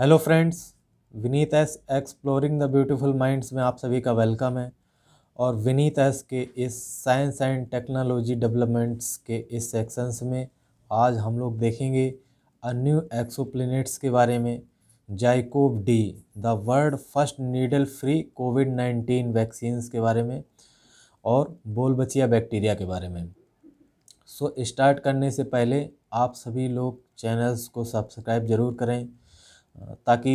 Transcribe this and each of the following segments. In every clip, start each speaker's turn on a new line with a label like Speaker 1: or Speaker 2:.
Speaker 1: hello friends Vineet S exploring the beautiful minds में आप सभी का वेलकम है और विनीत एस के इस साइंस एंड टेक्नोलॉजी डेवलपमेंट्स के इस सेक्शंस में आज हम लोग देखेंगे अ न्यू एक्सोप्लेनेट्स के बारे में ZyCoV D the world first needle free COVID nineteen vaccines के बारे में और बोल बचिया बैक्टीरिया के बारे में सो so, स्टार्ट करने से पहले आप सभी लोग चैनल्स को सब्सक्राइब ज़रूर करें ताकि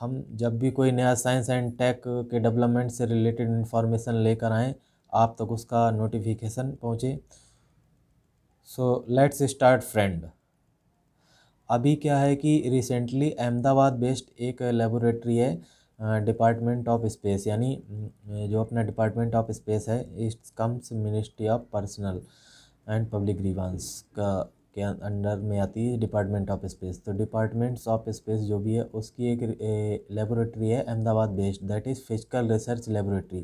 Speaker 1: हम जब भी कोई नया साइंस एंड टेक के डेवलपमेंट से रिलेटेड इन्फॉर्मेशन लेकर आएँ आप तक उसका नोटिफिकेशन पहुँचे सो लेट्स स्टार्ट फ्रेंड अभी क्या है कि रिसेंटली अहमदाबाद बेस्ड एक लेबोरेटरी है डिपार्टमेंट ऑफ स्पेस यानी जो अपना डिपार्टमेंट ऑफ स्पेस है it's comes ministry of personnel and public grievance का के अं-, अंडर में आती है डिपार्टमेंट ऑफ स्पेस तो डिपार्टमेंट्स ऑफ स्पेस जो भी है उसकी एक लेबोरेटरी है Ahmedabad based that is physical research laboratory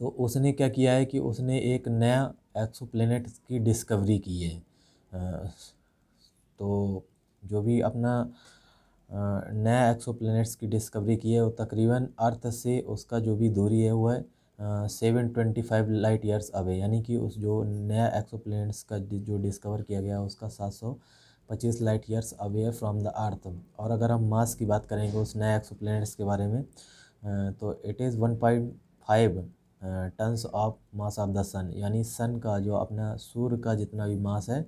Speaker 1: तो उसने क्या किया है कि उसने एक नया एक्सो की डिस्कवरी की है तो जो भी अपना नया एक्सो की डिस्कवरी की है वो तकरीबन अर्थ से उसका जो भी दूरी है वो है seven twenty five light years away यानी कि उस जो नया एक्सो का जो डिस्कवर किया गया उसका सात सौ पच्चीस light years away from the earth और अगर हम मास की बात करेंगे उस नए एक्सो के बारे में तो it is one point five tons of mass of the sun यानी सन का जो अपना सूर्य का जितना भी मास है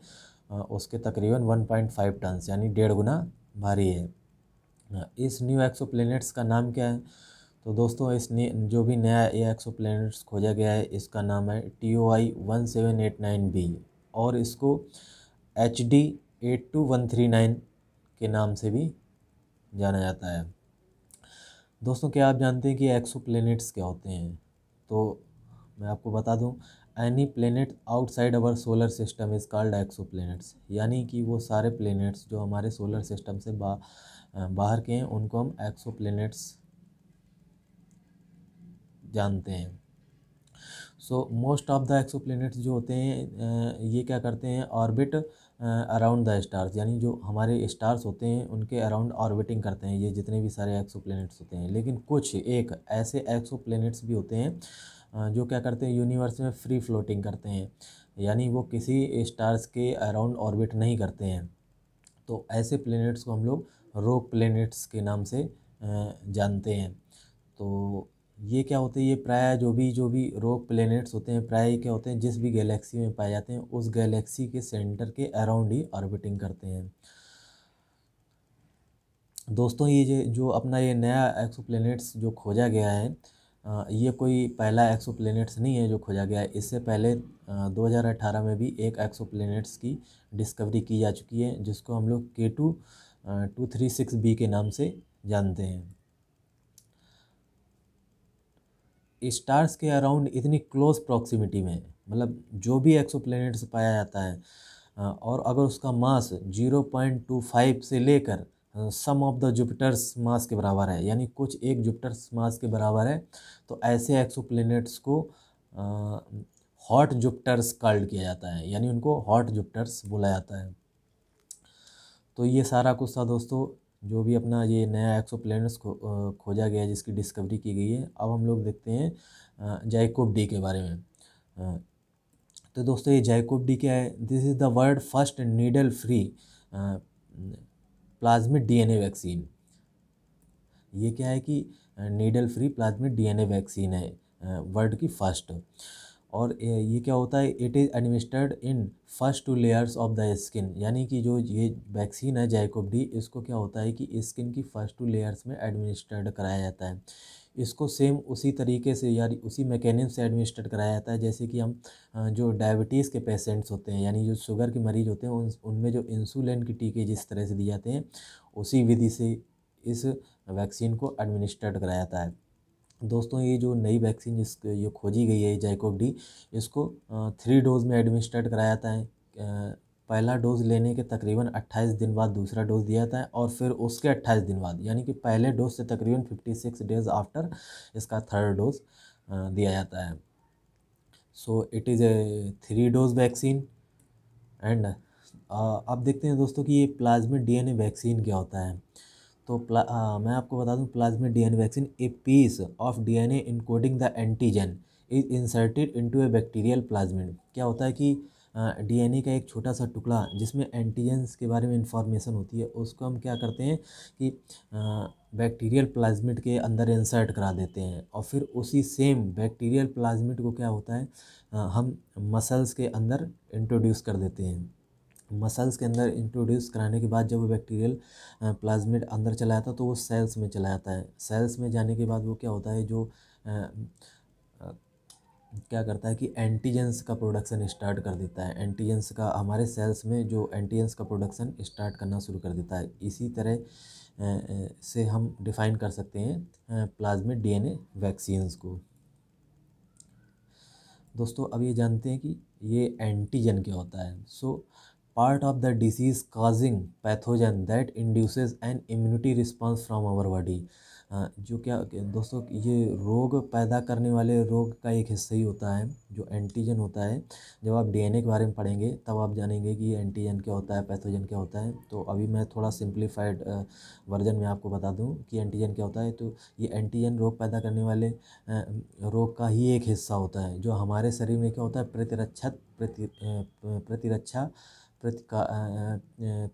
Speaker 1: उसके तकरीबन वन पॉइंट फाइव टन्स यानी डेढ़ गुना भारी है इस न्यू एक्सो का नाम क्या है तो दोस्तों इस जो भी नया ए प्लानट्स खोजा गया है इसका नाम है T O I one seven eight nine B और इसको H D eight two one three nine के नाम से भी जाना जाता है दोस्तों क्या आप जानते हैं कि एक्सो एक्सोप्लैनेट्स क्या होते हैं तो मैं आपको बता दूं any planet outside our solar system is called exoplanets यानी कि वो सारे प्लेनेट्स जो हमारे सोलर सिस्टम से बा, बाहर के हैं उनको हम एक्सो एक्सोप्लैनेट्स जानते हैं so most of the exo जो होते हैं ये क्या करते हैं ऑर्बिट अराउंड द स्टार्स यानी जो हमारे स्टार्स होते हैं उनके अराउंड ऑर्बिटिंग करते हैं ये जितने भी सारे एक्सो होते हैं लेकिन कुछ एक ऐसे एक्सो भी होते हैं जो क्या करते हैं यूनिवर्स में फ्री फ्लोटिंग करते हैं यानी वो किसी स्टार्स के अराउंड ऑर्बिट नहीं करते हैं तो ऐसे प्लेनेट्स को हम लोग रोक प्लेनेट्स के नाम से जानते हैं तो ये क्या होते हैं ये प्राय जो भी जो भी रोक प्लैनेट्स होते हैं प्राय क्या होते हैं जिस भी गैलेक्सी में पाए जाते हैं उस गैलेक्सी के सेंटर के अराउंड ही ऑर्बिटिंग करते हैं दोस्तों ये जो अपना ये नया एक्सोप्लैनेट्स जो खोजा गया है ये कोई पहला एक्सोप्लैनेट्स नहीं है जो खोजा गया है इससे पहले 2018 में भी एक एक्सोप्लैनेट्स की डिस्कवरी की जा चुकी है जिसको हम लोग K two two three six B के नाम से जानते हैं स्टार्स के अराउंड इतनी क्लोज प्रॉक्सिमिटी में मतलब जो भी एक्सो प्लैनेट्स पाया जाता है और अगर उसका मास 0.25 से लेकर some of the Jupiter's mass के बराबर है यानी कुछ एक जुपिटर्स मास के बराबर है तो ऐसे एक्सो प्लैनेट्स को हॉट जुपिटर्स कॉल्ड किया जाता है यानी उनको हॉट जुपिटर्स बोला जाता है तो ये सारा कुछ था दोस्तों जो भी अपना ये नया एक्सो प्लैनेट्स खो, खोजा गया है जिसकी डिस्कवरी की गई है अब हम लोग देखते हैं जैकोब डी के बारे में तो दोस्तों ये जैकोब डी क्या है this is the world first needle free plasmid DNA vaccine ये क्या है कि needle free plasmid DNA vaccine है वर्ल्ड की फर्स्ट और ये क्या होता है it is administered in first two layers of the skin यानी कि जो ये वैक्सीन है जैकोब डी इसको क्या होता है कि स्किन की फर्स्ट टू लेयर्स में एडमिनिस्टर्ड कराया जाता है इसको सेम उसी तरीके से यानी उसी मैकेनिज्म से एडमिनिस्टर्ड कराया जाता है जैसे कि हम जो डायबिटीज़ के पेशेंट्स होते हैं यानी जो शुगर के मरीज़ होते हैं उन उनमें जो इंसुलिन के टीके जिस तरह से दिए जाते हैं उसी विधि से इस वैक्सीन को एडमिनिस्टर्ड कराया जाता है दोस्तों ये जो नई वैक्सीन जिस ये खोजी गई है जैकोब डी इसको थ्री डोज में एडमिनिस्ट्रेट कराया जाता है पहला डोज़ लेने के तकरीबन 28 दिन बाद दूसरा डोज़ दिया जाता है और फिर उसके 28 दिन बाद यानी कि पहले डोज से तकरीबन 56 डेज़ आफ्टर इसका थर्ड डोज दिया जाता है so it is a three dose vaccine and अब देखते हैं दोस्तों कि ये प्लाज्मिड डीएनए वैक्सीन क्या होता है तो आ, मैं आपको बता दूं plasma DNA vaccine a piece of DNA encoding the antigen is inserted into a bacterial plasmid क्या होता है कि डीएनए का एक छोटा सा टुकड़ा जिसमें एंटीजेंस के बारे में इंफॉर्मेशन होती है उसको हम क्या करते हैं कि बैक्टीरियल प्लाज्मिड के अंदर इंसर्ट करा देते हैं और फिर उसी सेम बैक्टीरियल प्लाज्मिड को क्या होता है आ, हम मसल्स के अंदर इंट्रोड्यूस कर देते हैं मसल्स के अंदर इंट्रोड्यूस कराने के बाद जब वो बैक्टीरियल प्लाज्मिड अंदर चला जाता है तो वो सेल्स में चला जाता है सेल्स में जाने के बाद वो क्या होता है जो क्या करता है कि एंटीजेंस का प्रोडक्शन स्टार्ट कर देता है एंटीजेंस का हमारे सेल्स में जो एंटीजेंस का प्रोडक्शन स्टार्ट करना शुरू कर देता है इसी तरह से हम डिफ़ाइन कर सकते हैं प्लाज्मिड डीएनए वैक्सीन्स को दोस्तों अब ये जानते हैं कि ये एंटीजन क्या होता है so so, part of the disease causing pathogen that induces an immunity response from our body जो क्या दोस्तों ये रोग पैदा करने वाले रोग का एक हिस्सा ही होता है जो एंटीजन होता है जब आप डीएनए के बारे में पढ़ेंगे तब आप जानेंगे कि एंटीजन क्या होता है पैथोजन क्या होता है तो अभी मैं थोड़ा सिंप्लीफाइड वर्जन uh, में आपको बता दूं कि एंटीजन क्या होता है तो ये एंटीजन रोग पैदा करने वाले uh, रोग का ही एक हिस्सा होता है जो हमारे शरीर में क्या होता है प्रतिरक्षक प्रति प्रतिरक्षा प्रति uh, प्रतिका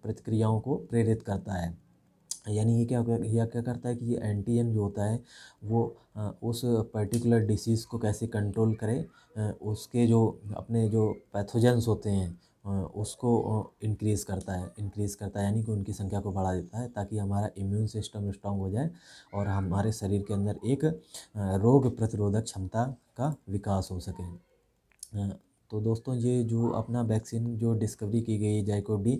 Speaker 1: प्रतिक्रियाओं को प्रेरित करता है यानी ये क्या यह क्या करता है कि ये एंटीजन जो होता है वो उस पर्टिकुलर डिसीज़ को कैसे कंट्रोल करे उसके जो अपने जो पैथोजेंस होते हैं उसको इंक्रीज़ करता है इंक्रीज़ करता है यानी कि उनकी संख्या को बढ़ा देता है ताकि हमारा इम्यून सिस्टम स्ट्रांग हो जाए और हमारे शरीर के अंदर एक रोग प्रतिरोधक क्षमता का विकास हो सके तो दोस्तों ये जो अपना वैक्सीन जो डिस्कवरी की गई है ZyCoV D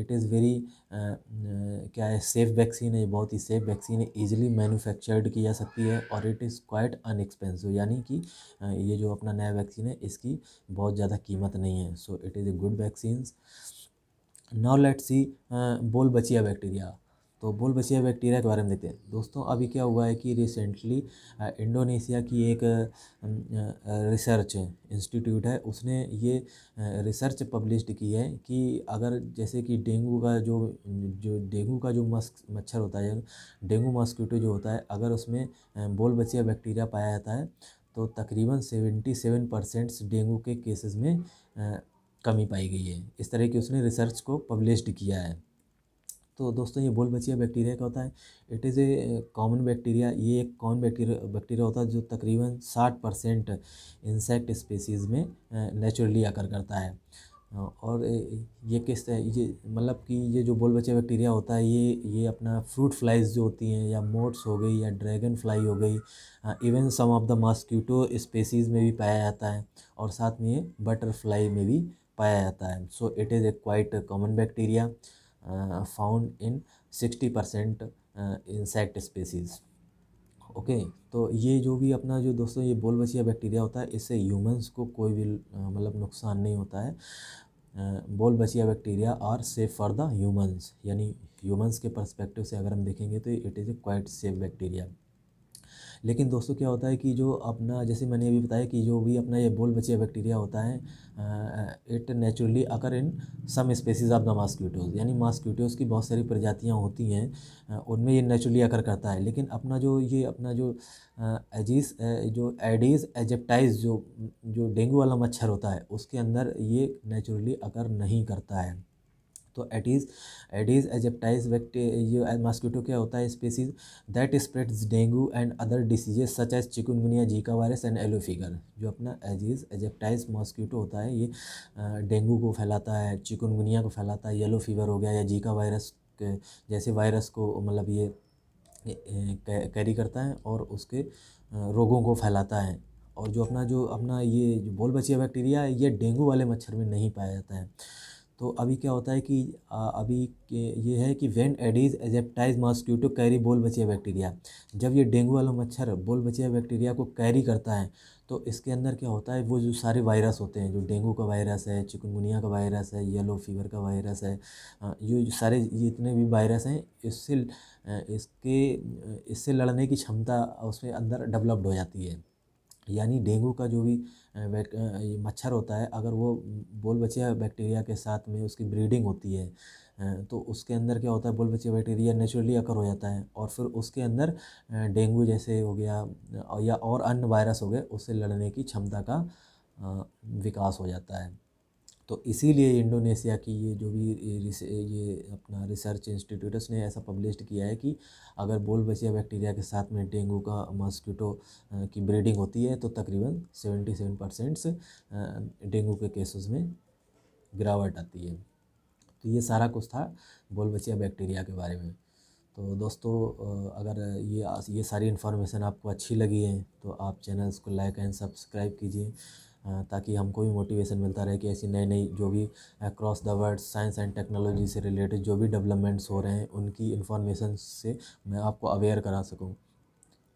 Speaker 1: it is very क्या है सेफ़ वैक्सीन है बहुत ही सेफ़ वैक्सीन है ईजिली मैन्युफैक्चर्ड की जा सकती है और इट इज़ क्वाइट अनएक्सपेंसिव यानी कि ये जो अपना नया वैक्सीन है इसकी बहुत ज़्यादा कीमत नहीं है so it is a good vaccine now let see Wolbachia bacteria तो बोल बसिया बैक्टीरिया के बारे में देखते हैं दोस्तों अभी क्या हुआ है कि रिसेंटली इंडोनेशिया की एक रिसर्च इंस्टीट्यूट है उसने ये रिसर्च पब्लिश की है कि अगर जैसे कि डेंगू का जो जो डेंगू का जो मस्क मच्छर होता है डेंगू मॉस्किटो जो होता है अगर उसमें बोल बसिया बैक्टीरिया पाया जाता है तो तकरीबन सेवेंटी सेवन परसेंट डेंगू के केसेस में कमी पाई गई है इस तरह की उसने रिसर्च को पब्लिश किया है तो दोस्तों ये बोल बचिया बैक्टीरिया का होता है it is a common bacteria ये एक कॉमन बैक्टीरिया बैक्टीरिया होता है जो तकरीबन साठ परसेंट इंसेक्ट स्पेसीज़ में नेचुरली uh, आकर करता है uh, और uh, ये किस ये मतलब कि ये जो बोल बचिया बैक्टीरिया होता है ये ये अपना फ्रूट फ्लाइज जो होती हैं या मोट्स हो गई या ड्रैगन फ्लाई हो गई even some of the mosquito species में भी पाया जाता है और साथ में ये बटरफ्लाई में भी पाया जाता है so it is a quite common bacteria found in sixty percent insect species okay तो ये जो भी अपना जो दोस्तों ये बोल बचिया बैक्टीरिया होता है इससे ह्यूमंस को कोई भी uh, मतलब नुकसान नहीं होता है uh, Wolbachia bacteria are safe for the humans यानी ह्यूमंस के पर्सपेक्टिव से अगर हम देखेंगे तो it is a quite safe bacteria लेकिन दोस्तों क्या होता है कि जो अपना जैसे मैंने अभी बताया कि जो भी अपना ये बोल बचिया बैक्टीरिया होता है it naturally occur in some species of the mosquitoes यानी मास्क्यूटोज की बहुत सारी प्रजातियाँ होती हैं उनमें ये नेचुरली अकर करता है लेकिन अपना जो ये अपना जो एजिस जो एडीज एजेप्टाइज जो जो डेंगू वाला मच्छर होता है उसके अंदर ये नेचुरली अकर नहीं करता है तो एडीज एडीज एजेप्टाइज ये मॉस्किटो क्या होता है species that spreads dengue and other diseases such as chikungunya zika virus and yellow fever जो अपना एजीज एजेप्टाइज मॉस्किटो होता है ये डेंगू को फैलाता है चिकनगुनिया को फैलाता है येलो फीवर हो गया या जीका वायरस जैसे वायरस को मतलब ये कैरी करता है और उसके रोगों को फैलाता है और जो अपना जो अपना ये जो बोल बचिया बैक्टीरिया है ये डेंगू वाले मच्छर में नहीं पाया जाता है तो अभी क्या होता है कि आ, अभी ये है कि when Aedes aegypti mosquito carry Wolbachia bacteria जब ये डेंगू वाला मच्छर बोल बचिया बैक्टीरिया को कैरी करता है तो इसके अंदर क्या होता है वो जो सारे वायरस होते हैं जो डेंगू का वायरस है चिकनगुनिया का वायरस है येलो फीवर का वायरस है ये सारे जितने भी वायरस हैं इससे इसके इससे लड़ने की क्षमता उसमें अंदर डेवलप्ड हो जाती है यानी डेंगू का जो भी मच्छर होता है अगर वो बोल बचिया बैक्टीरिया के साथ में उसकी ब्रीडिंग होती है तो उसके अंदर क्या होता है बोल बच्चे बैक्टीरिया नेचुरली अकर हो जाता है और फिर उसके अंदर डेंगू जैसे हो गया या और अन्य वायरस हो गए उससे लड़ने की क्षमता का विकास हो जाता है तो इसीलिए इंडोनेशिया की ये जो भी ये अपना रिसर्च इंस्टीट्यूट ने ऐसा पब्लिश किया है कि अगर बोल बसिया बैक्टीरिया के साथ में डेंगू का मॉस्किटो की ब्रीडिंग होती है तो तकरीबन सेवेंटी सेवन परसेंट डेंगू के केसेस में गिरावट आती है तो ये सारा कुछ था बोल बसिया बैक्टीरिया के बारे में तो दोस्तों अगर ये ये सारी इन्फॉर्मेशन आपको अच्छी लगी है तो आप चैनल्स को लाइक एंड सब्सक्राइब कीजिए ताकि हमको भी मोटिवेशन मिलता रहे कि ऐसी नई नई जो भी across the world science and technology से रिलेटेड जो भी डेवलपमेंट्स हो रहे हैं उनकी इन्फॉर्मेशन से मैं आपको अवेयर करा सकूँ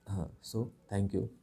Speaker 1: हाँ सो थैंक यू